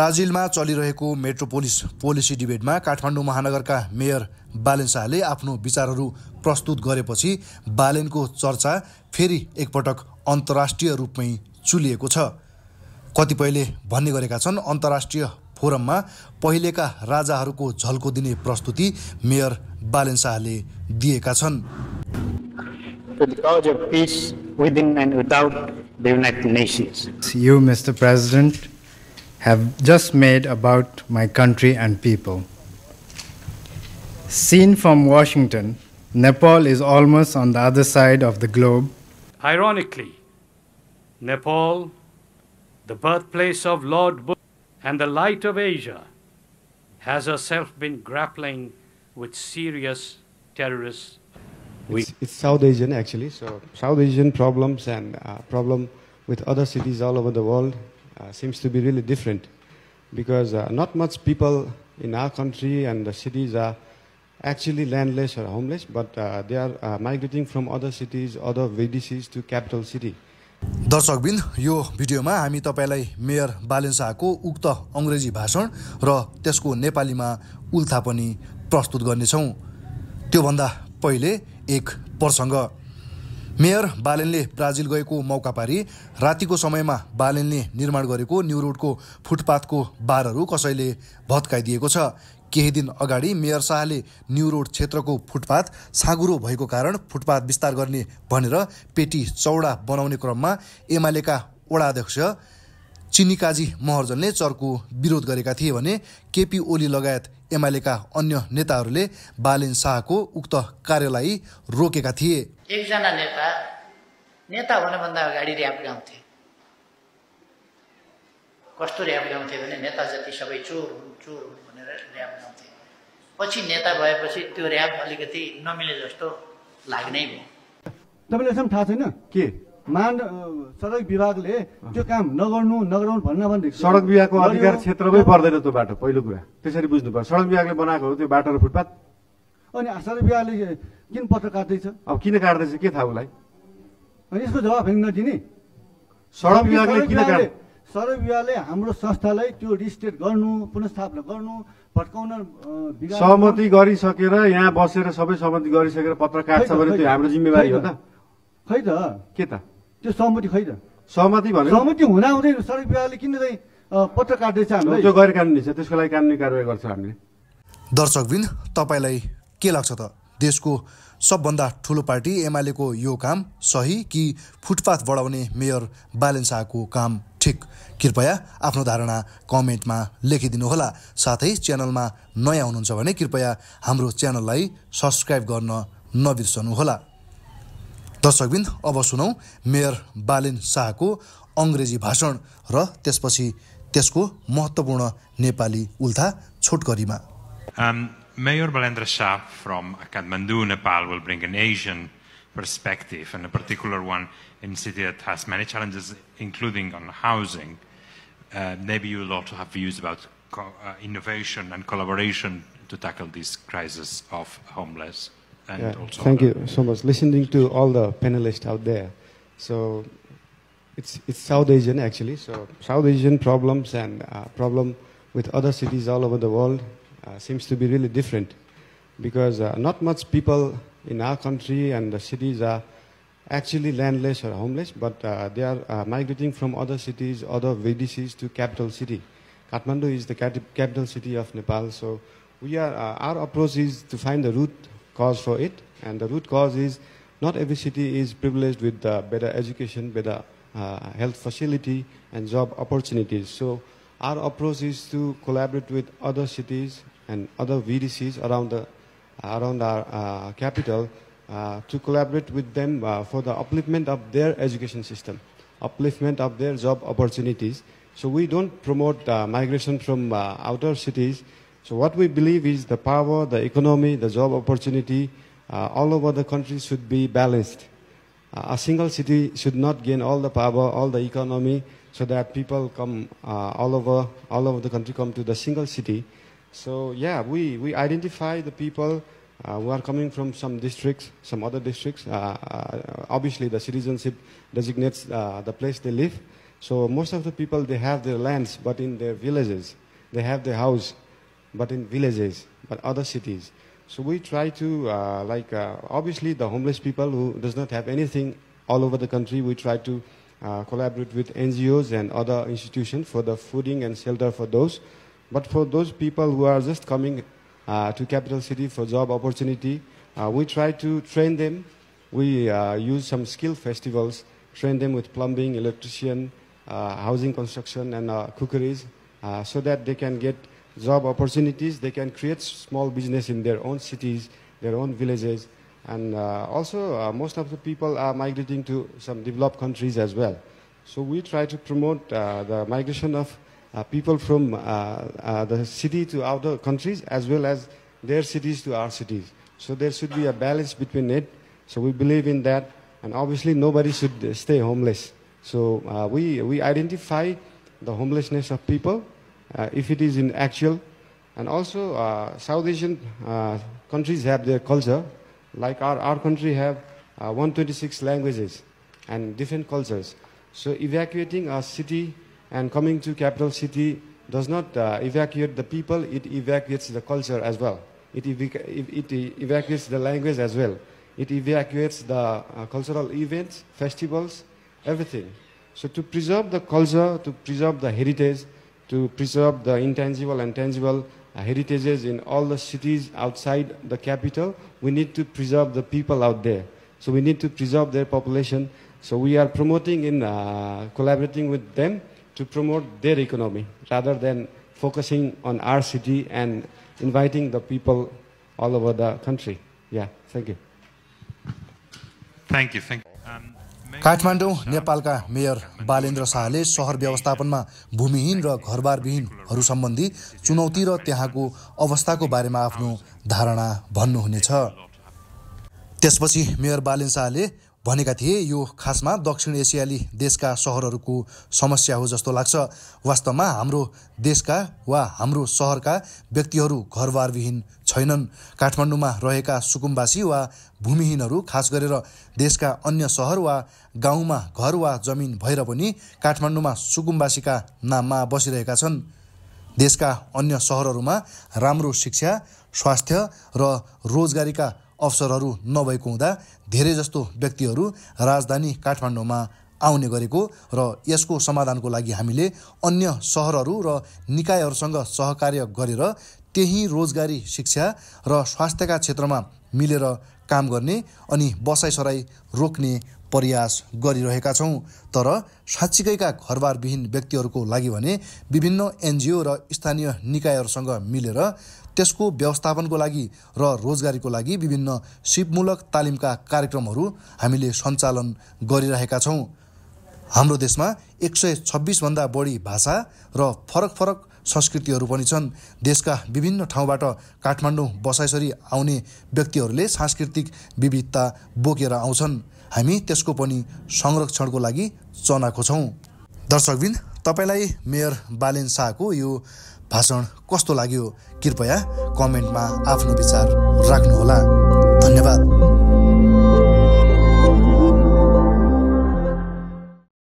ब्राजिलमा चलिरहेको metropolis policy डिबेटमा काठमाडौँ महानगरका मेयर बालेन शाहले आफ्नो विचारहरू प्रस्तुत गरेपछि बालेनको चर्चा फेरि एकपटक अन्तर्राष्ट्रिय रूपमै चुलिएको छ कतिपयले भन्ने गरेका छन् अन्तर्राष्ट्रिय फोरममा पहिलेका राजाहरूको झल्को दिने प्रस्तुति मेयर बालेन शाहले दिएका छन् have just made about my country and people. Seen from Washington, Nepal is almost on the other side of the globe. Ironically, Nepal, the birthplace of Lord Buddha and the light of Asia, has herself been grappling with serious terrorist. It's, it's South Asian actually, so South Asian problems and uh, problem with other cities all over the world seems to be really different because not much people in our country and the cities are actually landless or homeless, but uh, they are uh, migrating from other cities, other VDCs to capital city. दर्शकबिन यो भिडियोमा हामी तपाईँलाई mayor बालेन्साको उक्त अङ्ग्रेजी भाषण र त्यसको नेपालीमा उल्था पनि प्रस्तुत गर्नेछौँ त्योभन्दा पहिले एक प्रसङ्ग मेयर बालेनले ब्राजिल गएको मौका पारी रातिको समयमा बालेनले निर्माण गरेको न्यु रोडको फुटपाथको बारहरू कसैले भत्काइदिएको छ केही दिन अगाडि मेयर शाहले न्यु रोड क्षेत्रको फुटपाथ साँगुरो भएको कारण फुटपाथ विस्तार गर्ने भनेर पेटी चौडा बनाउने क्रममा एमालेका वडाध्यक्ष चिनिकाजी महर्जनले चर्को विरोध गरेका थिए भने केपी ओली लगायत एमालेका अन्य नेताहरूले बालेन शाहको उक्त कार्यलाई रोकेका थिए एकजना नेता नेता हुनभन्दा अगाडि ऱ्याप गाउँथे कस्तो ऱ्याप गाउँथे भने नेता जति सबै चोर हुन् चोर हुन् भनेर ऱ्याप गाउँथे पछि नेता भएपछि त्यो ऱ्याप अलिकति नमिले जस्तो लाग्नै भयो तपाईँलाई थाहा छैन के मान सडक विभागले त्यो काम नगर्नु नगराउनु भन्न भनेदेखि सडक विभागको अधिकार क्षेत्रमै पर्दैन त्यो बाटो पहिलो कुरा त्यसरी बुझ्नुपर्छ सडक विभागले बनाएको हो त्यो बाटो र फुटपाथ अनि सडक विभागले किन पत्र काट्दैछ अब किन काट्दैछ के थाहा उसलाई अनि यसको जवाब हेर्न नदिने सडक विभागले किन सडक विभागले हाम्रो संस्थालाई त्यो रिस्टेट गर्नु पुनस्थापना गर्नु भट्काउन सहमति गरिसकेर यहाँ बसेर सबै सहमति गरिसकेर पत्र काट्छ भने त्यो हाम्रो जिम्मेवारी हो त खै त के त त्यो सहमति त सहमति भनेको सहमति हुँदा हुँदैन सडक विभागले किन चाहिँ पत्र काट्दैछ हामीले त्यो गैर कानुनी छ त्यसको लागि कानुनी कारवाही गर्छ हामीले दर्शकबिन तपाईँलाई के लाग्छ त देशको सबभन्दा ठुलो पार्टी एमालेको यो काम सही कि फुटपाथ बढाउने मेयर बालन शाहको काम ठिक कृपया आफ्नो धारणा कमेन्टमा लेखिदिनुहोला साथै च्यानलमा नयाँ हुनुहुन्छ भने कृपया हाम्रो च्यानललाई सब्सक्राइब गर्न नबिर्सनुहोला दर्शकबिन अब सुनौ मेयर बालिन शाहको अङ्ग्रेजी भाषण र त्यसपछि त्यसको महत्त्वपूर्ण नेपाली उल्था छोटकरीमा um, Mayor Balendra Shah from Kathmandu, Nepal will bring an Asian perspective and a particular one in a city that has many challenges including on housing. Uh, maybe you will also have views about uh, innovation and collaboration to tackle this crisis of homeless. and yeah. also thank you so much listening to all the panelists out there so it's it's south asian actually so south asian problems and uh, problem with other cities all over the world uh, seems to be really different because uh, not much people in our country and the cities are actually landless or homeless but uh, they are uh, migrating from other cities other vdcs to capital city kathmandu is the capital city of nepal so we are uh, our approach is to find the root cause for it. And the root cause is not every city is privileged with better education, better uh, health facility and job opportunities. So our approach is to collaborate with other cities and other VDCs around, the, around our uh, capital uh, to collaborate with them uh, for the upliftment of their education system, upliftment of their job opportunities. So we don't promote uh, migration from uh, outer cities so what we believe is the power, the economy, the job opportunity uh, all over the country should be balanced. Uh, a single city should not gain all the power, all the economy, so that people come uh, all over all over the country come to the single city. So yeah, we, we identify the people uh, who are coming from some districts, some other districts. Uh, uh, obviously, the citizenship designates the place they live. So most of the people, they have their lands, but in their villages, they have their house but in villages, but other cities. So we try to, uh, like, uh, obviously the homeless people who does not have anything all over the country, we try to uh, collaborate with NGOs and other institutions for the fooding and shelter for those. But for those people who are just coming uh, to capital city for job opportunity, uh, we try to train them. We uh, use some skill festivals, train them with plumbing, electrician, housing construction, and cookeries, so that they can get job opportunities. They can create small business in their own cities, their own villages. And uh, also, uh, most of the people are migrating to some developed countries as well. So we try to promote uh, the migration of uh, people from uh, uh, the city to outer countries as well as their cities to our cities. So there should be a balance between it. So we believe in that. And obviously, nobody should stay homeless. So we, we identify the homelessness of people uh, if it is in actual. And also, uh, South Asian uh, countries have their culture, like our, our country have 126 languages and different cultures. So evacuating a city and coming to capital city does not uh, evacuate the people, it evacuates the culture as well. It, ev it evacuates the language as well. It evacuates the uh, cultural events, festivals, everything. So to preserve the culture, to preserve the heritage, to preserve the intangible and tangible uh, heritages in all the cities outside the capital. We need to preserve the people out there. So we need to preserve their population. So we are promoting and uh, collaborating with them to promote their economy rather than focusing on our city and inviting the people all over the country. Yeah, thank you. Thank you. Thank you. Um, Kathmandu नेपालका mayor Balendra शाहले सहर व्यवस्थापनमा भूमिहीन र घरबारविहीनहरू सम्बन्धी चुनौती र त्यहाँको अवस्थाको बारेमा आफ्नो धारणा भन्नुहुनेछ त्यसपछि मेयर बालेन्द्र शाहले भनेका थिए यो खासमा दक्षिण एसियाली देशका सहरहरूको समस्या हो जस्तो लाग्छ वास्तवमा हाम्रो देशका वा हाम्रो सहरका व्यक्तिहरू घरबारविहीन छैनन् काठमाडौँमा रहेका सुकुम्बासी वा भूमिहीनहरू खास गरेर देशका अन्य सहर वा गाउँमा घर वा जमिन भएर पनि काठमाडौँमा सुकुम्बासीका नाममा बसिरहेका छन् देशका अन्य सहरहरूमा राम्रो शिक्षा स्वास्थ्य र रोजगारीका अवसरहरू नभएको हुँदा धेरै जस्तो व्यक्तिहरू राजधानी काठमाडौँमा आउने गरेको र यसको समाधानको लागि हामीले अन्य सहरहरू र निकायहरूसँग सहकार्य गरेर त्यही रोजगारी शिक्षा र स्वास्थ्यका क्षेत्रमा मिलेर काम गर्ने अनि बसाइसराई रोक्ने प्रयास गरिरहेका छौँ तर साँच्चीकैका घरबारविहीन व्यक्तिहरूको लागि भने विभिन्न एनजिओ र स्थानीय निकायहरूसँग मिलेर त्यसको व्यवस्थापनको लागि र रोजगारीको लागि विभिन्न सिपमूलक तालिमका कार्यक्रमहरू हामीले सञ्चालन गरिरहेका छौँ हाम्रो देशमा एक सय छब्बिसभन्दा बढी भाषा र फरक फरक संस्कृतिहरू पनि छन् देशका विभिन्न ठाउँबाट काठमाडौँ बसाइसरी आउने व्यक्तिहरूले सांस्कृतिक विविधता बोकेर आउँछन् हामी त्यसको पनि संरक्षणको लागि चनाको छौँ दर्शकबिन तपाईँलाई मेयर बालेन शाहको यो भाषण कस्तो लाग्यो कृपया कमेन्टमा आफ्नो विचार राख्नुहोला धन्यवाद